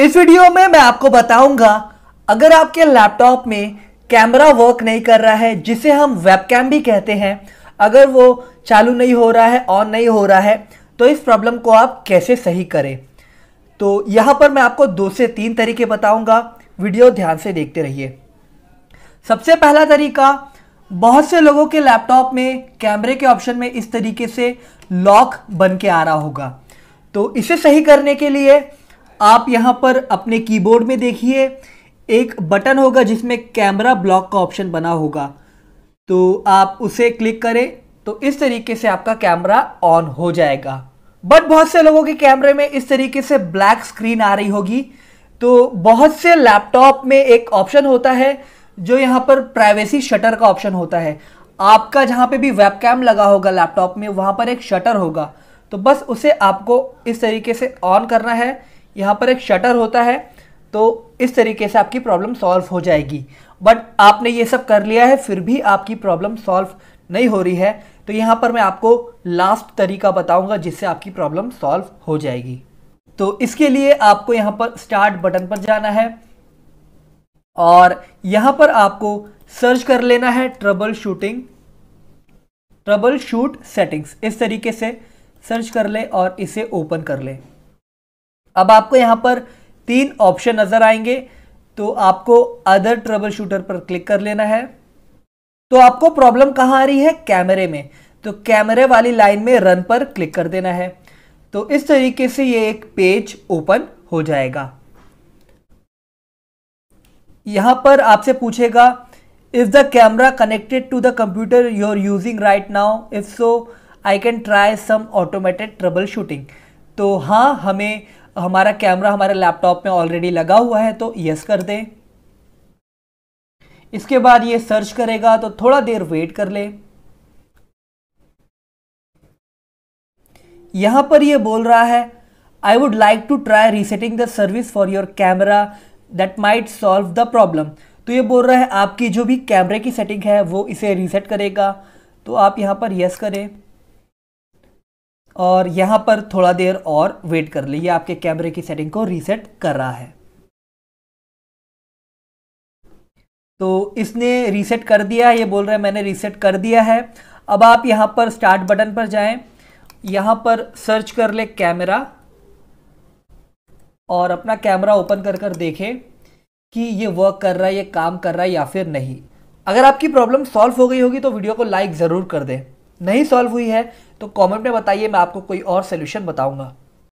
इस वीडियो में मैं आपको बताऊंगा अगर आपके लैपटॉप में कैमरा वर्क नहीं कर रहा है जिसे हम वेबकैम भी कहते हैं अगर वो चालू नहीं हो रहा है ऑन नहीं हो रहा है तो इस प्रॉब्लम को आप कैसे सही करें तो यहाँ पर मैं आपको दो से तीन तरीके बताऊंगा वीडियो ध्यान से देखते रहिए सबसे पहला तरीका बहुत से लोगों के लैपटॉप में कैमरे के ऑप्शन में इस तरीके से लॉक बन के आ रहा होगा तो इसे सही करने के लिए आप यहाँ पर अपने कीबोर्ड में देखिए एक बटन होगा जिसमें कैमरा ब्लॉक का ऑप्शन बना होगा तो आप उसे क्लिक करें तो इस तरीके से आपका कैमरा ऑन हो जाएगा बट बहुत से लोगों के कैमरे में इस तरीके से ब्लैक स्क्रीन आ रही होगी तो बहुत से लैपटॉप में एक ऑप्शन होता है जो यहाँ पर प्राइवेसी शटर का ऑप्शन होता है आपका जहाँ पे भी वेबकैम लगा होगा लैपटॉप में वहाँ पर एक शटर होगा तो बस उसे आपको इस तरीके से ऑन करना है यहाँ पर एक शटर होता है तो इस तरीके से आपकी प्रॉब्लम सॉल्व हो जाएगी बट आपने ये सब कर लिया है फिर भी आपकी प्रॉब्लम सॉल्व नहीं हो रही है तो यहाँ पर मैं आपको लास्ट तरीका बताऊंगा जिससे आपकी प्रॉब्लम सॉल्व हो जाएगी तो इसके लिए आपको यहाँ पर स्टार्ट बटन पर जाना है और यहाँ पर आपको सर्च कर लेना है troubleshooting troubleshoot settings इस तरीके से सर्च कर ले और इसे ओपन कर ले अब आपको यहां पर तीन ऑप्शन नज़र आएंगे तो आपको अदर ट्रबल शूटर पर क्लिक कर लेना है तो आपको प्रॉब्लम कहां आ रही है कैमरे में तो कैमरे वाली लाइन में रन पर क्लिक कर देना है तो इस तरीके से ये एक पेज ओपन हो जाएगा यहां पर आपसे पूछेगा is the camera connected to the computer you are using right now if so I can try some automated troubleshooting तो हाँ हमें हमारा कैमरा हमारे लैपटॉप में ऑलरेडी लगा हुआ है तो यस कर दें इसके बाद ये सर्च करेगा तो थोड़ा देर वेट कर ले यहां पर ये बोल रहा है I would like to try resetting the service for your camera that might solve the problem तो ये बोल रहा है आपकी जो भी कैमरे की सेटिंग है वो इसे रीसेट करेगा तो आप यहां पर यस करें और यहाँ पर थोड़ा देर और वेट कर लीजिए आपके कैमरे की सेटिंग को रीसेट कर रहा है तो इसने रीसेट कर दिया है ये बोल रहा है मैंने रीसेट कर दिया है अब आप यहाँ पर स्टार्ट बटन पर जाएं यहाँ पर सर्च कर ले कैमरा और अपना कैमरा ओपन कर कर देखें कि ये वर्क कर रहा है ये काम कर रहा है या फिर नहीं अगर आपकी प्रॉब्लम सॉल्व हो गई होगी तो वीडियो को लाइक ज़रूर कर दें नहीं सॉल्व हुई है तो कॉमेंट में बताइए मैं आपको कोई और सोल्यूशन बताऊंगा